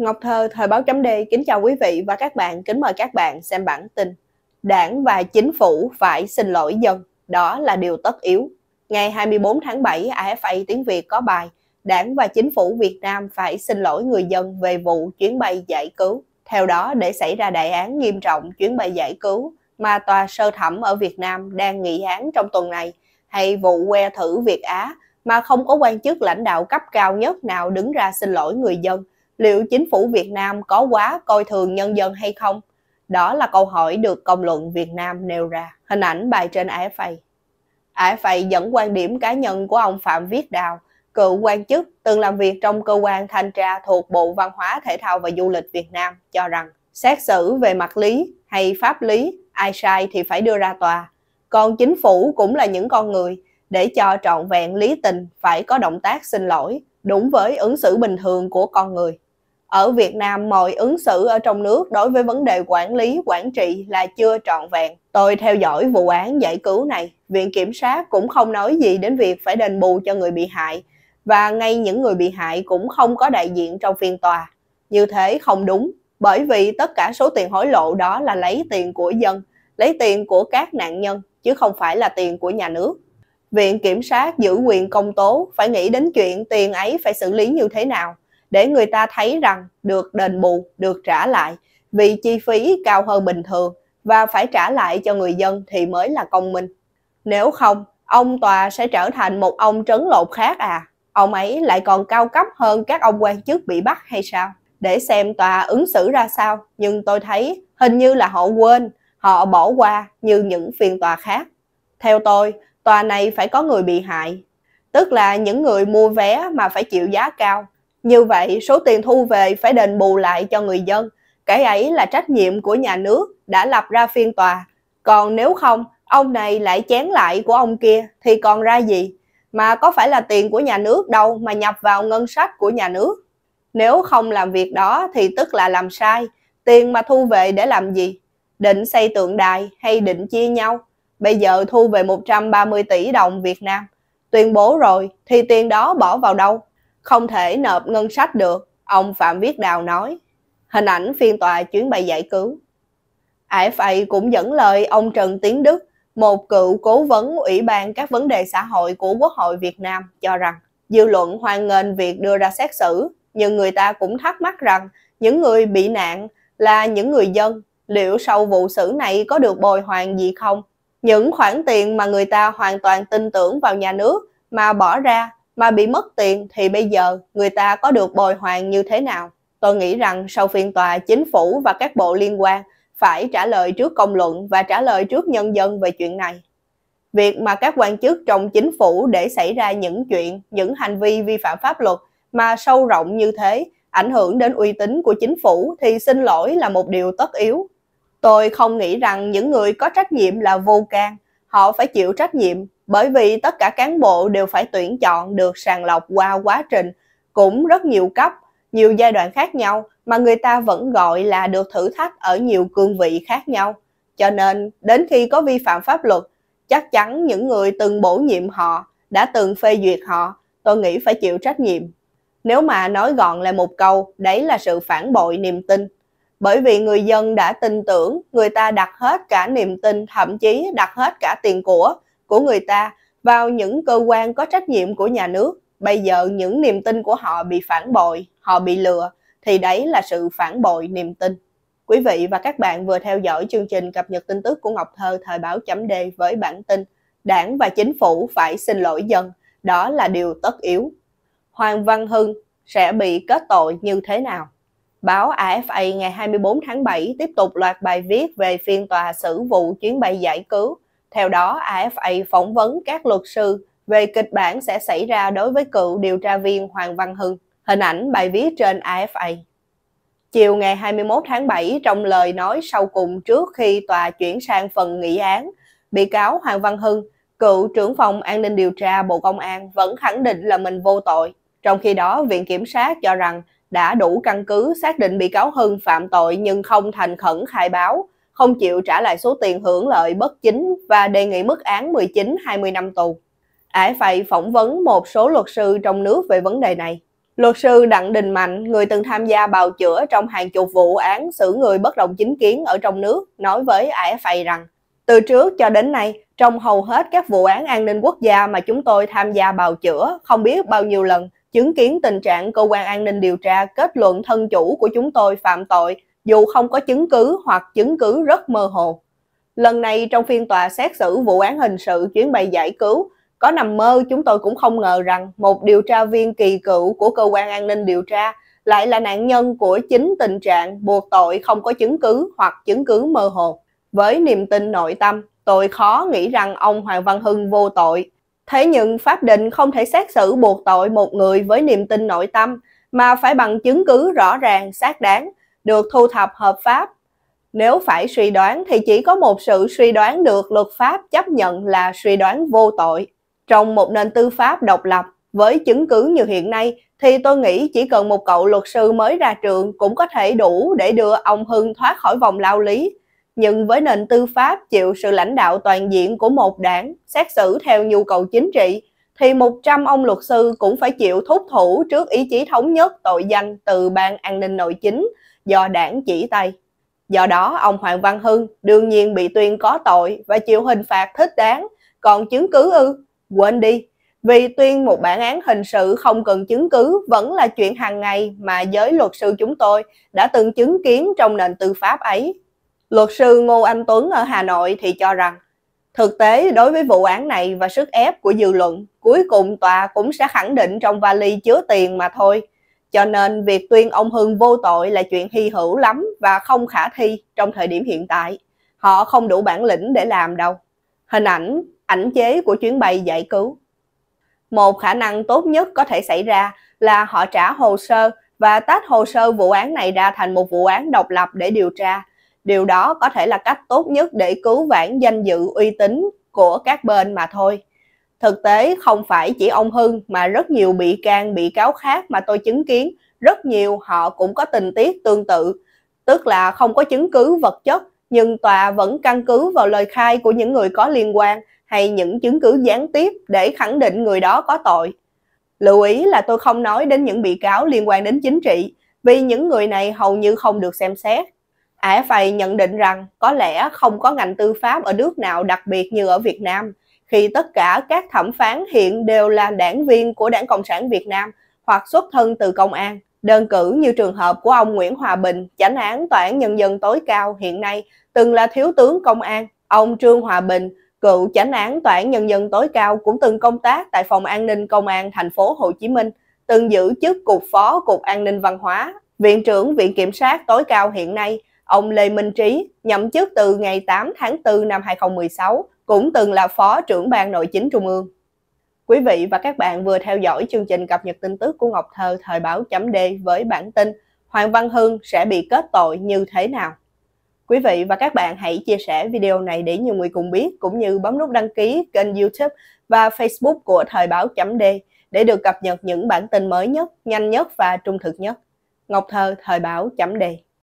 Ngọc Thơ, Thời báo chấm D, kính chào quý vị và các bạn, kính mời các bạn xem bản tin. Đảng và chính phủ phải xin lỗi dân, đó là điều tất yếu. Ngày 24 tháng 7, AFA Tiếng Việt có bài Đảng và chính phủ Việt Nam phải xin lỗi người dân về vụ chuyến bay giải cứu. Theo đó, để xảy ra đại án nghiêm trọng chuyến bay giải cứu mà tòa sơ thẩm ở Việt Nam đang nghị án trong tuần này, hay vụ que thử Việt Á mà không có quan chức lãnh đạo cấp cao nhất nào đứng ra xin lỗi người dân – liệu chính phủ Việt Nam có quá coi thường nhân dân hay không? Đó là câu hỏi được công luận Việt Nam nêu ra. Hình ảnh bài trên AFA. AFA dẫn quan điểm cá nhân của ông Phạm Viết Đào, cựu quan chức từng làm việc trong cơ quan thanh tra thuộc Bộ Văn hóa, Thể thao và Du lịch Việt Nam cho rằng xét xử về mặt lý hay pháp lý, ai sai thì phải đưa ra tòa. Còn chính phủ cũng là những con người, để cho trọn vẹn lý tình phải có động tác xin lỗi đúng với ứng xử bình thường của con người ở Việt Nam mọi ứng xử ở trong nước đối với vấn đề quản lý, quản trị là chưa trọn vẹn. Tôi theo dõi vụ án giải cứu này, Viện Kiểm sát cũng không nói gì đến việc phải đền bù cho người bị hại, và ngay những người bị hại cũng không có đại diện trong phiên tòa. Như thế không đúng, bởi vì tất cả số tiền hối lộ đó là lấy tiền của dân, lấy tiền của các nạn nhân, chứ không phải là tiền của nhà nước. Viện Kiểm sát giữ quyền công tố phải nghĩ đến chuyện tiền ấy phải xử lý như thế nào – để người ta thấy rằng được đền bù, được trả lại vì chi phí cao hơn bình thường và phải trả lại cho người dân thì mới là công minh. Nếu không, ông tòa sẽ trở thành một ông trấn lột khác à? Ông ấy lại còn cao cấp hơn các ông quan chức bị bắt hay sao? Để xem tòa ứng xử ra sao, nhưng tôi thấy hình như là họ quên, họ bỏ qua như những phiên tòa khác. Theo tôi, tòa này phải có người bị hại, tức là những người mua vé mà phải chịu giá cao như vậy, số tiền thu về phải đền bù lại cho người dân. Cái ấy là trách nhiệm của nhà nước đã lập ra phiên tòa. Còn nếu không, ông này lại chén lại của ông kia thì còn ra gì? Mà có phải là tiền của nhà nước đâu mà nhập vào ngân sách của nhà nước. Nếu không làm việc đó thì tức là làm sai. Tiền mà thu về để làm gì? Định xây tượng đài hay định chia nhau? Bây giờ thu về 130 tỷ đồng Việt Nam. Tuyên bố rồi thì tiền đó bỏ vào đâu? không thể nộp ngân sách được, ông Phạm Viết Đào nói. Hình ảnh phiên tòa chuyến bay giải cứu. AFA cũng dẫn lời ông Trần Tiến Đức, một cựu cố vấn Ủy ban các vấn đề xã hội của Quốc hội Việt Nam cho rằng dư luận hoan nghênh việc đưa ra xét xử, nhưng người ta cũng thắc mắc rằng những người bị nạn là những người dân, liệu sau vụ xử này có được bồi hoàn gì không? Những khoản tiền mà người ta hoàn toàn tin tưởng vào nhà nước mà bỏ ra mà bị mất tiền thì bây giờ người ta có được bồi hoàn như thế nào? Tôi nghĩ rằng sau phiên tòa, chính phủ và các bộ liên quan phải trả lời trước công luận và trả lời trước nhân dân về chuyện này. Việc mà các quan chức trong chính phủ để xảy ra những chuyện, những hành vi vi phạm pháp luật mà sâu rộng như thế ảnh hưởng đến uy tín của chính phủ thì xin lỗi là một điều tất yếu. Tôi không nghĩ rằng những người có trách nhiệm là vô can, họ phải chịu trách nhiệm bởi vì tất cả cán bộ đều phải tuyển chọn được sàng lọc qua quá trình cũng rất nhiều cấp, nhiều giai đoạn khác nhau mà người ta vẫn gọi là được thử thách ở nhiều cương vị khác nhau. Cho nên đến khi có vi phạm pháp luật, chắc chắn những người từng bổ nhiệm họ, đã từng phê duyệt họ, tôi nghĩ phải chịu trách nhiệm. Nếu mà nói gọn lại một câu, đấy là sự phản bội niềm tin. Bởi vì người dân đã tin tưởng, người ta đặt hết cả niềm tin, thậm chí đặt hết cả tiền của của người ta vào những cơ quan có trách nhiệm của nhà nước. Bây giờ những niềm tin của họ bị phản bội, họ bị lừa, thì đấy là sự phản bội niềm tin. Quý vị và các bạn vừa theo dõi chương trình cập nhật tin tức của Ngọc Thơ thời báo chấm D với bản tin Đảng và chính phủ phải xin lỗi dân, đó là điều tất yếu. Hoàng Văn Hưng sẽ bị kết tội như thế nào? Báo AFA ngày 24 tháng 7 tiếp tục loạt bài viết về phiên tòa xử vụ chuyến bay giải cứu theo đó, AFA phỏng vấn các luật sư về kịch bản sẽ xảy ra đối với cựu điều tra viên Hoàng Văn Hưng. Hình ảnh bài viết trên AFA. Chiều ngày 21 tháng 7, trong lời nói sau cùng trước khi tòa chuyển sang phần nghị án, bị cáo Hoàng Văn Hưng, cựu trưởng phòng an ninh điều tra Bộ Công an vẫn khẳng định là mình vô tội. Trong khi đó, Viện Kiểm sát cho rằng đã đủ căn cứ xác định bị cáo Hưng phạm tội nhưng không thành khẩn khai báo, không chịu trả lại số tiền hưởng lợi bất chính và đề nghị mức án 19-20 năm tù. Ải phải phỏng vấn một số luật sư trong nước về vấn đề này. Luật sư Đặng Đình Mạnh, người từng tham gia bào chữa trong hàng chục vụ án xử người bất đồng chính kiến ở trong nước, nói với AFA rằng từ trước cho đến nay, trong hầu hết các vụ án an ninh quốc gia mà chúng tôi tham gia bào chữa, không biết bao nhiêu lần chứng kiến tình trạng cơ quan an ninh điều tra kết luận thân chủ của chúng tôi phạm tội dù không có chứng cứ hoặc chứng cứ rất mơ hồ. Lần này trong phiên tòa xét xử vụ án hình sự chuyến bay giải cứu, có nằm mơ chúng tôi cũng không ngờ rằng một điều tra viên kỳ cựu của cơ quan an ninh điều tra lại là nạn nhân của chính tình trạng buộc tội không có chứng cứ hoặc chứng cứ mơ hồ. Với niềm tin nội tâm, tôi khó nghĩ rằng ông Hoàng Văn Hưng vô tội. Thế nhưng pháp định không thể xét xử buộc tội một người với niềm tin nội tâm mà phải bằng chứng cứ rõ ràng, xác đáng được thu thập hợp pháp. Nếu phải suy đoán thì chỉ có một sự suy đoán được luật pháp chấp nhận là suy đoán vô tội. Trong một nền tư pháp độc lập, với chứng cứ như hiện nay thì tôi nghĩ chỉ cần một cậu luật sư mới ra trường cũng có thể đủ để đưa ông Hưng thoát khỏi vòng lao lý. Nhưng với nền tư pháp chịu sự lãnh đạo toàn diện của một đảng, xét xử theo nhu cầu chính trị, thì 100 ông luật sư cũng phải chịu thúc thủ trước ý chí thống nhất tội danh từ Ban An ninh Nội chính, do đảng chỉ tay. Do đó, ông Hoàng Văn Hưng đương nhiên bị tuyên có tội và chịu hình phạt thích đáng. Còn chứng cứ ư? Quên đi. Vì tuyên một bản án hình sự không cần chứng cứ vẫn là chuyện hàng ngày mà giới luật sư chúng tôi đã từng chứng kiến trong nền tư pháp ấy. Luật sư Ngô Anh Tuấn ở Hà Nội thì cho rằng, thực tế đối với vụ án này và sức ép của dư luận, cuối cùng tòa cũng sẽ khẳng định trong vali chứa tiền mà thôi. Cho nên việc tuyên ông Hưng vô tội là chuyện hy hữu lắm và không khả thi trong thời điểm hiện tại. Họ không đủ bản lĩnh để làm đâu. Hình ảnh, ảnh chế của chuyến bay giải cứu. Một khả năng tốt nhất có thể xảy ra là họ trả hồ sơ và tách hồ sơ vụ án này ra thành một vụ án độc lập để điều tra. Điều đó có thể là cách tốt nhất để cứu vãn danh dự uy tín của các bên mà thôi thực tế không phải chỉ ông Hưng mà rất nhiều bị can bị cáo khác mà tôi chứng kiến rất nhiều họ cũng có tình tiết tương tự tức là không có chứng cứ vật chất nhưng tòa vẫn căn cứ vào lời khai của những người có liên quan hay những chứng cứ gián tiếp để khẳng định người đó có tội. Lưu ý là tôi không nói đến những bị cáo liên quan đến chính trị vì những người này hầu như không được xem xét. Ả Phầy nhận định rằng có lẽ không có ngành tư pháp ở nước nào đặc biệt như ở Việt Nam khi tất cả các thẩm phán hiện đều là đảng viên của Đảng Cộng sản Việt Nam hoặc xuất thân từ công an. Đơn cử như trường hợp của ông Nguyễn Hòa Bình, chánh án Tòa án Nhân dân tối cao hiện nay từng là thiếu tướng công an. Ông Trương Hòa Bình, cựu chánh án Tòa án Nhân dân tối cao cũng từng công tác tại Phòng An ninh Công an thành phố Hồ Chí Minh, từng giữ chức Cục Phó Cục An ninh Văn hóa, Viện trưởng Viện Kiểm sát tối cao hiện nay. Ông Lê Minh Trí nhậm chức từ ngày 8 tháng 4 năm 2016 cũng từng là Phó trưởng Ban Nội chính Trung ương. Quý vị và các bạn vừa theo dõi chương trình cập nhật tin tức của Ngọc Thơ thời báo chấm D với bản tin Hoàng Văn Hưng sẽ bị kết tội như thế nào. Quý vị và các bạn hãy chia sẻ video này để nhiều người cùng biết cũng như bấm nút đăng ký kênh YouTube và Facebook của thời báo chấm D để được cập nhật những bản tin mới nhất, nhanh nhất và trung thực nhất. Ngọc Thơ thời báo chấm D